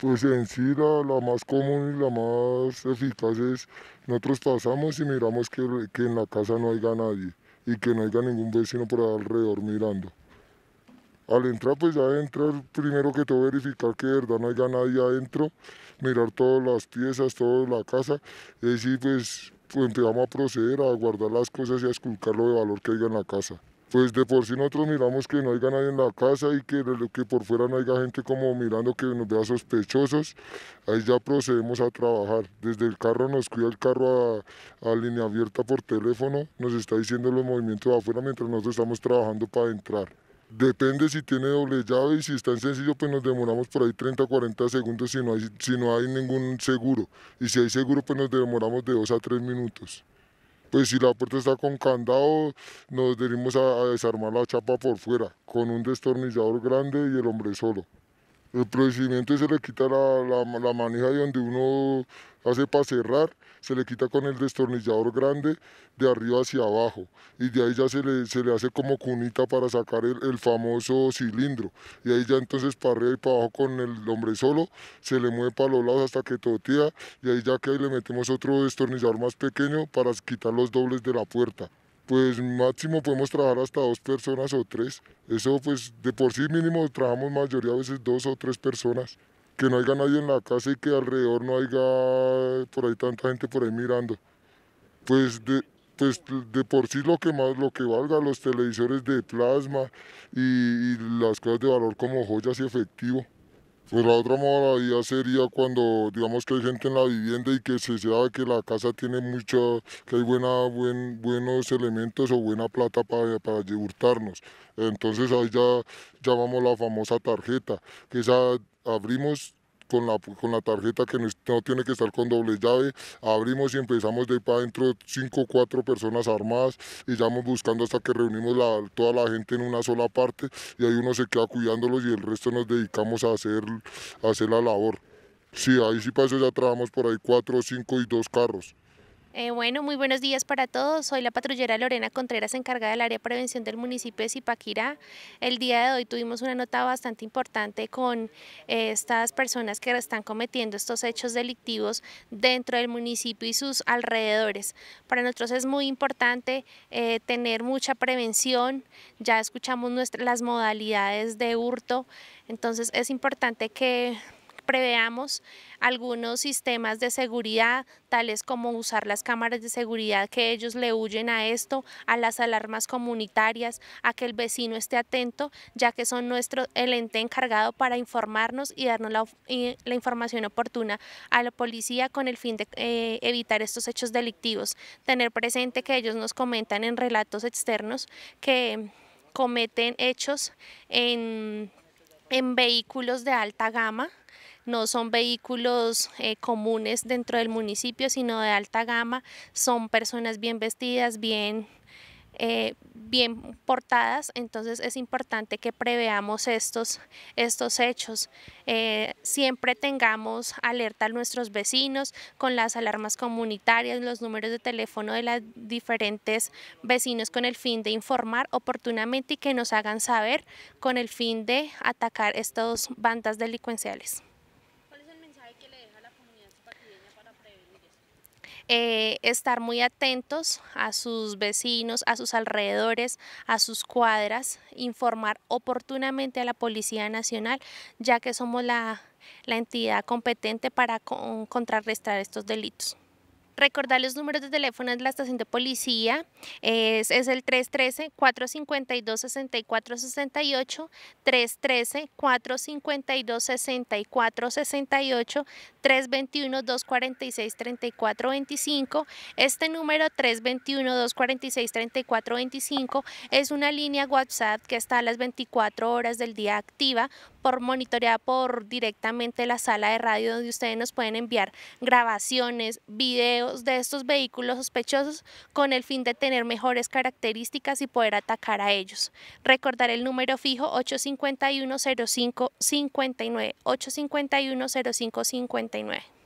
pues en sí la, más común y la más eficaz es nosotros pasamos y miramos que, en la casa no haya nadie y que no haya ningún vecino por alrededor mirando. Al entrar, pues ya entrar, primero que todo verificar que de verdad no haya nadie adentro, mirar todas las piezas, toda la casa, y así pues, pues empezamos a proceder a guardar las cosas y a esculcar lo de valor que haya en la casa pues de por sí nosotros miramos que no haya nadie en la casa y que, que por fuera no haya gente como mirando que nos vea sospechosos, ahí ya procedemos a trabajar. Desde el carro nos cuida el carro a, línea abierta por teléfono, nos está diciendo los movimientos de afuera mientras nosotros estamos trabajando para entrar. Depende si tiene doble llave y si está en sencillo, pues nos demoramos por ahí 30 40 segundos si no hay, si no hay ningún seguro. Y si hay seguro, pues nos demoramos de dos a tres minutos pues si la puerta está con candado, nos debimos a, a desarmar la chapa por fuera, con un destornillador grande y el hombre solo. El procedimiento se le quita la, la, manija de donde uno hace para cerrar, se le quita con el destornillador grande de arriba hacia abajo y de ahí ya se le, hace como cunita para sacar el, el, famoso cilindro y ahí ya entonces para arriba y para abajo con el hombre solo se le mueve para los lados hasta que totea y ahí ya que ahí le metemos otro destornillador más pequeño para quitar los dobles de la puerta pues máximo podemos trabajar hasta dos personas o tres. Eso pues de por sí mínimo trabajamos mayoría a veces dos o tres personas. Que no haya nadie en la casa y que alrededor no haya por ahí tanta gente por ahí mirando. Pues de, pues de por sí lo que más lo que valga los televisores de plasma y, y las cosas de valor como joyas y efectivo. Pues la otra modalidad sería cuando digamos que hay gente en la vivienda y que se sabe que la casa tiene mucho, que hay buena, buen, buenos elementos o buena plata para, para Entonces ahí ya llamamos la famosa tarjeta, que esa abrimos con la, con tarjeta que no, tiene que estar con doble llave, abrimos y empezamos de ahí para adentro cinco o cuatro personas armadas y ya vamos buscando hasta que reunimos la, toda la gente en una sola parte y ahí uno se queda cuidándolos y el resto nos dedicamos a hacer, hacer la labor. Sí, ahí sí para eso ya trabajamos por ahí cuatro, cinco y dos carros. Eh, bueno, muy buenos días para todos. Soy la patrullera Lorena Contreras, encargada del área de prevención del municipio de Zipaquirá. El día de hoy tuvimos una nota bastante importante con eh, estas personas que están cometiendo estos hechos delictivos dentro del municipio y sus alrededores. Para nosotros es muy importante eh, tener mucha prevención. Ya escuchamos nuestras las modalidades de hurto, entonces es importante que preveamos algunos sistemas de seguridad, tales como usar las cámaras de seguridad que ellos le huyen a esto, a las alarmas comunitarias, a que el vecino esté atento, ya que son nuestro, el ente encargado para informarnos y darnos la, información oportuna a la policía con el fin de eh, evitar estos hechos delictivos. Tener presente que ellos nos comentan en relatos externos que cometen hechos en vehículos de alta gama, no son vehículos eh, comunes dentro del municipio, sino de alta gama, son personas bien vestidas, bien eh, bien portadas, entonces es importante que preveamos estos, estos hechos. Eh, siempre tengamos alerta a nuestros vecinos con las alarmas comunitarias, los números de teléfono de los diferentes vecinos con el fin de informar oportunamente y que nos hagan saber con el fin de atacar estas bandas delincuenciales. Eh, estar muy atentos a sus vecinos, a sus alrededores, a sus cuadras, informar oportunamente a la Policía Nacional, ya que somos la, entidad competente para contrarrestar estos delitos. Recordar los números de teléfono de la estación de policía, es, es el 313-452-6468, 313-452-6468, 321-246-3425. Este número 321-246-3425 es una línea WhatsApp que está a las 24 horas del día activa por monitoreada por directamente la sala de radio donde ustedes nos pueden enviar grabaciones, videos de estos vehículos sospechosos con el fin de tener mejores características y poder atacar a ellos. Recordar el número fijo 851 05 851 05